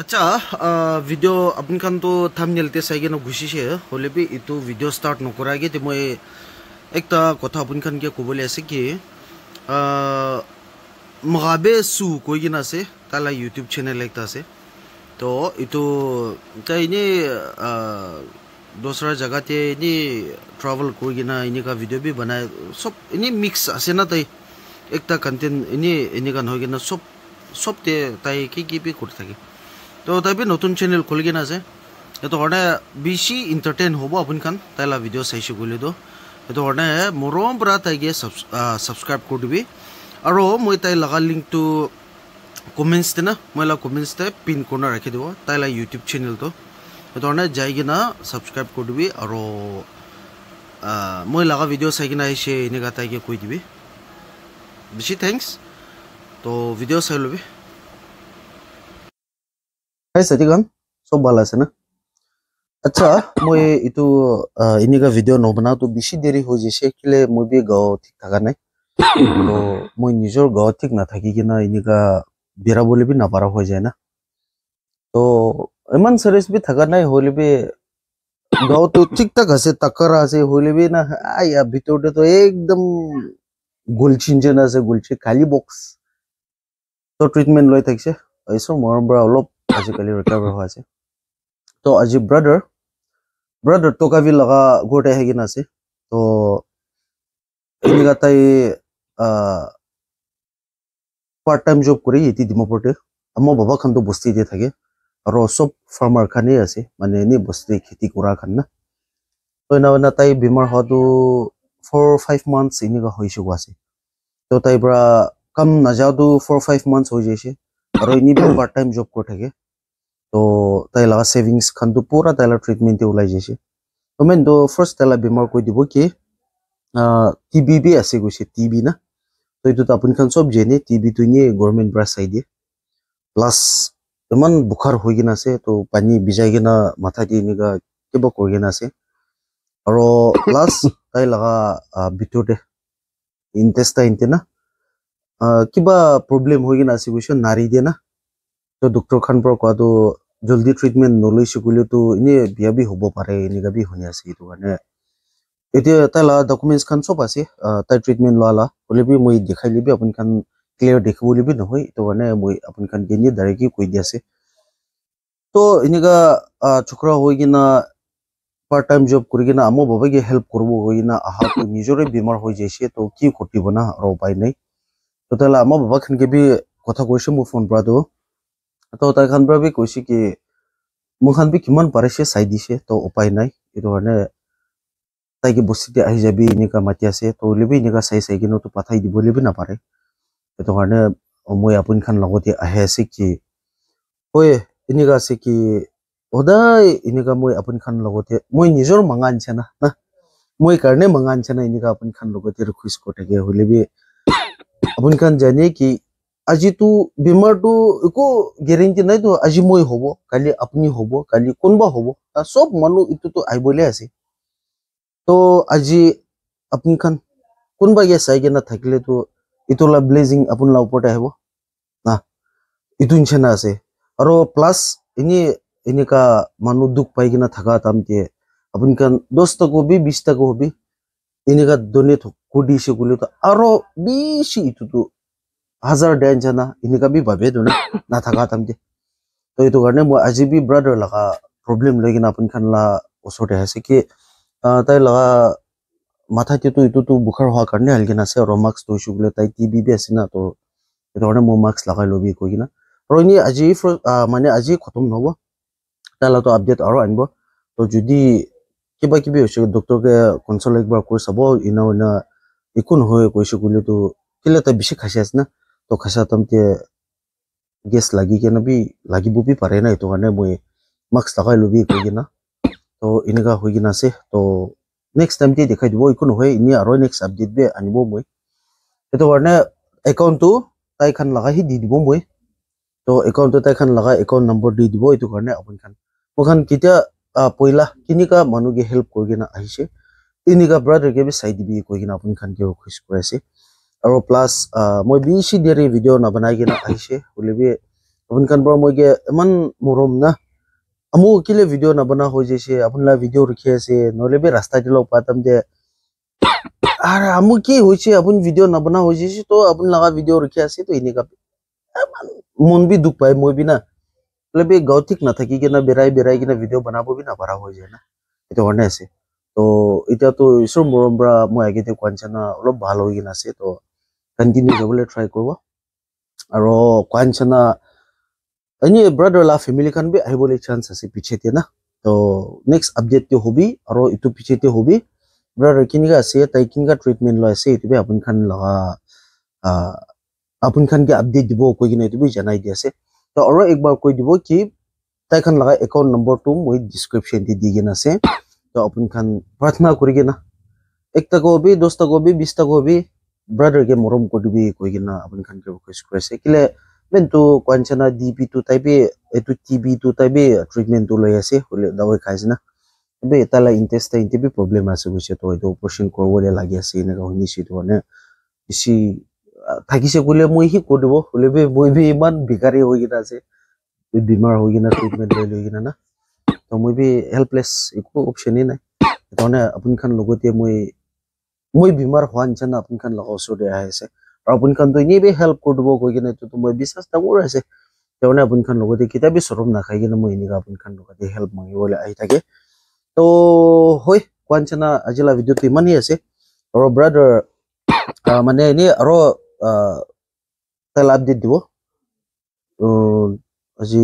আচ্ছা ভিডিঅ' আপোনাৰ তো থামনিলতে চাই কিনে গুচিছে হলেবি এইটো ভিডিঅ' ষ্টাৰ্ট নকৰাকে তে মই একটা কথা আপোনাৰ ক'বলৈ আছে কি মহাবে চু কৈ কিনে আছে তালা ইউটিউব চেনেল এটা আছে তো এইটো তাই এনেই দোচৰা জেগাতে এনেই ট্ৰাভেল কৰি কিনে এনেকুৱা ভিডিঅ' বি বনাই চব এনেই মিক্স আছে না তাই একটা কণ্টেণ্ট এনেই এনেকুৱা নহয় কিনে চব চবতে তাই কি কি বি কৰি থাকে তো তাই নতুন চেনেল খুলি কিনা আছে সেইটো কাৰণে বেছি ইণ্টাৰটেইন হ'ব আপোনখান তাইলা ভিডিঅ' চাইছোঁ বুলিতো সেইটো কাৰণে মৰম পৰা তাইকে ছাবস্ক্ৰাইব কৰি দিবি আৰু মই তাই লগা লিংকটো কমেণ্টছতে না মই লগা কমেণ্টছতে পিন কৰ্ণ ৰাখি দিব তাইলা ইউটিউব চেনেলটো সেইটো কাৰণে যাই কিনা ছাবস্ক্ৰাইব কৰি দিবি আৰু মই লগা ভিডিঅ' চাই কিনে আহিছে এনেকুৱা তাইকে কৈ দিবি বেছি থেংকছ তো ভিডিঅ' চাই ল'বি পাইছে ঠিক সব ভাল আছে না আচ্ছা মই এইটো এনেকুৱা ভিডিঅ' নবনাওঁতো বেছি দেৰি হৈ যাইছে কেলে মই বি গাঁও ঠিক থকা নাই তো মই নিজৰ গাঁৱত ঠিক নাথাকি কিনে এনেকুৱা বিৰাবলৈ বি নাপাৰা হৈ যায় না তো ইমান চিৰিয়াছ বি থকা নাই হ'লে বি গাঁৱতো ঠিক ঠাক আছে তাকাৰা আছে হ'লে বি না আই ইয়াৰ ভিতৰতেতো একদম গুলচিন যেন আছে গুলচি খালী বক্স তো ট্ৰিটমেণ্ট লৈ থাকিছে এইচব মৰম পৰা অলপ আজিকালি ৰিকভাৰ হৈ আছে তো আজি ব্ৰাদাৰ ব্ৰাদাৰ টকাভি লগা ঘৰতে আহি কিনে আছে তো এনেকুৱা তাই পাৰ্ট টাইম জব কৰি ইটি ডিমাপুৰতে মোৰ বাবাখন তো বস্তিতে থাকে আৰু চব ফাৰ্মাৰ খানেই আছে মানে এনেই বস্তি খেতি কৰা খান না তো এনে তাই বেমাৰ হোৱাটো ফ'ৰ ফাইভ মান্থছ এনেকুৱা হৈছে কোৱা আছে তো তাইৰ পৰা কাম নাযাওঁতো ফ'ৰ ফাইভ মান্থছ হৈ যাইছে আৰু এনেই পাৰ্ট টাইম জব কৰি থাকে তো তাই লগা সেভিংস খান পুরা তাই ট্রিটমেন্টে উলাই যাইছে তো মেন তো ফার্স্ট তাই বেমার কই দিব কি টিবি বি আছে কৈছে টিবি না তো এই তো আপনি খান সব জেনে টিবি তুই নিয়ে গভর্নমেন্ট ব্রাশ চাই দিয়ে প্লাস ইমান বুখার হয়ে গেন আছে তো পানি ভিজাই কিনা মাথা দিয়ে এনেকা কিনা করি আছে আর প্লাস তাই লাগা ভিতরতে ইনটেস্টাইনতে না কিবা প্রবলেম হয়ে গেছে কৈছে নারী দিয়ে না তো ডক্টর খান পর কোয়া জলদি ট্ৰিটমেণ্ট নলৈছো বুলিতো এনে বিয়া বি হব পারে এনেকা বি শুনে আছে এইটো কারণে এতিয়া তাই লওয়া ডকুমেন্টস খান সব আছে তাই ট্রিটমেন্ট লওয়ালা হলে মই দেখাই লিবি আপনি খান ক্লিয়ার দেখব লিবি নহয় এইটো কারণে মই আপনি খান গেঞ্জি ডাইরেক্টই কই দি আছে তো এনেকা ছোকরা হয়ে গিনা পার্ট টাইম জব কৰি কিনা আমাৰ বাবাকে হেল্প কৰিব হয়ে না আহা তো নিজরে বিমার হয়ে যাইছে তো কি করতিব না আর উপায় নেই তো তাহলে আমার বাবাখানকে বি কথা কইছে মো ফোন পরা তো তো তাই খান পৰা কৈছে কি মোক খান কিমান পাৰিছে চাই দিছে তো উপায় নাই এইটো কাৰণে তাইকে বস্তিতে আহি যাবি এনেকুৱা মাতি আছে তো উলিবি এনেকুৱা চাই চাই কিনেতো পাঠাই দিব লাগিব নাপাৰে সেইটো কাৰণে মই আপুনি খান লগতে আহি আছে কি হয় এনেকুৱা আছে কি সদায় এনেকুৱা মই আপুনি খান লগতে মই নিজৰ মঙা আনিছে না না মই কাৰণে মঙা আনিছে না এনেকুৱা আপুনি খান লগতে ৰখিছ কৰি হ'লে বি আপুনি খান জানে কি अजीत बीमार तो एक गेरेन्टी ना तो आज मैं हम कल अपनी हम कल कनबा हम सब मानु इत तो आईबले आज तो आज अपनी खान कनबा चाहिए थकिले तो इतना ब्लेजिंग अपन ऊपर आब ना इतनी से ना और इन इने का मानु दुख पाईकिन थका तम के अपनी खान दस तक हबी बीस तक हबी इनका डोनेट को दी से बोले तो बीस इतना तो হাজাৰ ডেৰ জানা এনেকুৱা বি ভাবে তো নাথাকা তাম দে তো এইটো কাৰণে মই আজি বি ব্ৰাদাৰ লগা প্ৰব্লেম লৈ কিনে আপুনি খান লা ওচৰতে আছে কি তাই লগা মাথাতেতো এইটোতো বোখাৰ হোৱাৰ কাৰণে হালকিন আছে আৰু মাস্ক থৈছোঁ বোলে তাই টি বিবি আছে না তো সেইটো কাৰণে মই মাস্ক লগাই ল'বি কৈ কিনে আৰু এনেই আজি মানে আজি খতম নহ'ব তাইলাতো আপডেট আৰু আনিব তো যদি কিবা কিবি হৈছে ডক্টৰকে কনচাল্ট একবাৰ কৈ চাব ইনা ইনা একো নহয় কৈছোঁ বুলিতো কেলে তাই বেছি খাইছে আছে না তো খাচা তামতে গেছ লাগি কেনে বি লাগিব বি পাৰে না এইটো কাৰণে মই মাস্ক লগাই ল'বি কৈ কিনা তো এনেকুৱা হৈ কিনা আছে তো নেক্সট টাইমতে দেখাই দিব একো নহয় এনেই আৰু নেক্সট আপডেট বে আনিব মই সেইটো কাৰণে একাউণ্টটো তাইখন লগাইহি দি দিব মই তো একাউণ্টটো তাইখন লগাই একাউণ্ট নম্বৰ দি দিব এইটো কাৰণে আপুনিখন মোখান কেতিয়া পইলা কেনেকুৱা মানুহে হেল্প কৰি কিনে আহিছে এনেকুৱা ব্ৰাদাৰকে বি চাই দিবি কৈ কিনে আপুনিখন কিয় খোজ কৰাইছে আৰু প্লাছ মই বি চি ডিৰে ভিডিঅ' না বনাই কিনে আহিছে বুলিবি আপুনি কাৰণ পৰা মই ইমান মৰম না আমু কেলে ভিডিঅ' নবনা হৈ যাইছে আপোনালোকে ভিডিঅ' ৰখি আছে নহ'লে বি ৰাস্তা দিলে পাতাম যে আৰে আমু কি হৈছে আপুনি ভিডিঅ' নবনা হৈ যাইছে তো আপুনি লগা ভিডিঅ' ৰখি আছে তো এনেকুৱা ইমান মন বি দুখ পায় মই বি না বোলে বি গাঁৱতিক নাথাকি কিনে বেৰাই বেৰাই কিনে ভিডিঅ' বনাব বি না হৈ যায় না সেইটো কাৰণে আছে তো এতিয়াতো ঈশ্বৰ মৰম বৰা মই আগে কোৱা নিচিনা অলপ ভাল হৈ কিনে আছে তো কণ্টিনিউ যাবলৈ ট্ৰাই কৰিব আৰু কোৱা নিচিনা এনে ব্ৰাদাৰ লা ফেমিলি খান বি আহিবলৈ চান্স আছে পিছেতে না তো নেক্সট আপডেটটো হবি আৰু ইটো পিছেতে হবি ব্ৰাদাৰ কেনেকুৱা আছে তাই কেনেকুৱা ট্ৰিটমেণ্ট লৈ আছে এইটোবে আপুনি খান লগা আপুনি খানকে আপডেট দিব কৈ কিনে এইটো জনাই দি আছে তো আৰু একবাৰ কৈ দিব কি তাই খান লগা একাউণ্ট নম্বৰটো মই ডিছক্ৰিপশ্যনটি দি কিনে আছে তো আপুনি খান প্ৰাৰ্থনা কৰি কিনা একটা কবি দহটা কবি বিশটা কবি ব্ৰাদাৰ কে মৰম কৰিবি কৈ কিনে আপুনি খান কে ৰিকুৱেষ্ট কৰি আছে কিলে মেইনটো কোৱাইনচানা ডি বিটো টাইপে এইটো টি বিটো টাইপে ট্ৰিটমেণ্টটো লৈ আছে হ'লে দাৱৈ খাইছে না এই তালা ইণ্টেষ্টাইন টাইপে প্ৰব্লেম আছে কৈছে তো এইটো অপাৰেশ্যন কৰিবলৈ লাগি আছে এনেকুৱা শুনিছোঁ এইটো মানে বেছি থাকিছে বুলিলে মই সি কৈ দিব হ'লে বে মই বি ইমান ভিকাৰী হৈ কিনে আছে বেমাৰ হৈ কিনে ট্ৰিটমেণ্ট লৈ লৈ কিনে না তো মই বি হেল্পলেছ একো অপশ্যনেই নাই সেইকাৰণে আপুনিখন লগতে মই মই বিমাৰ হোৱা নিচিনা আপোনাক লগা ওচৰতে আহিছে আৰু আপোনাক এনেই হেল্প কৰিব কৈ কিনে এইটোতো মই বিশ্বাস ডাঙৰ আছে তেওঁনে আপোনাক লগতে কেতিয়াবা চৰম নাখাই কিনে মই এনেকুৱা আপোনাক লগতে হেল্প মাগিবলৈ আহি থাকে তো হয় কোৱা নিচিনা আজিলা ভিডিঅ'টো ইমানেই আছে আৰু ব্ৰাদাৰ মানে এনেই আৰু তাই আপডেট দিব আজি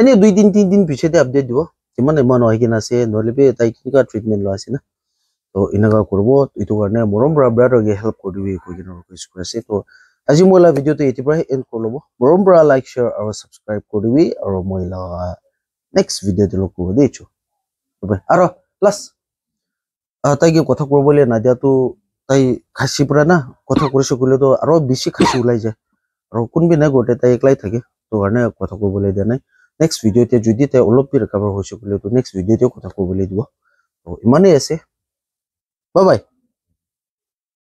এনেই দুই তিনি তিনিদিন পিছতে আপডেট দিব কিমান এমাহ হৈ কিনে আছে নহ'লে তাই কেনেকুৱা ট্ৰিটমেণ্ট লোৱা আছে না তো এনেকুৱা কৰিব এইটো কাৰণে মৰম পৰা ব্ৰাদাৰকে হেল্প কৰি দিবি কৈ কিনে ৰিকুৱেষ্ট কৰি আছে তো আজি মই এলা ভিডিঅ'টো এতিয়াৰ পৰাই এণ্ড কৰি ল'ব মৰম পৰা লাইক শ্বেয়াৰ আৰু ছাবস্ক্ৰাইব কৰি দিবি আৰু মই নেক্সট ভিডিঅ'টো লগ কৰিব দিছো আৰু লাষ্ট তাইকে কথা কৰিব লাগে নাদিয়াটো তাই খাচীৰ পৰা না কথা কৰিছো কৰিলেতো আৰু বেছি খাচী ওলাই যায় আৰু কোনবিনাই গোটেই তাই একলাই থাকে তো কাৰণে কথা কৰিবলৈ দিয়া নাই নেক্সট ভিডিঅ' এতিয়া যদি তাই অলপ বি ৰিকাভাৰ হৈছে বুলিতো নেক্সট ভিডিঅ'তে কথা কৰিবলৈ দিব তো ইমানেই আছে Bye-bye.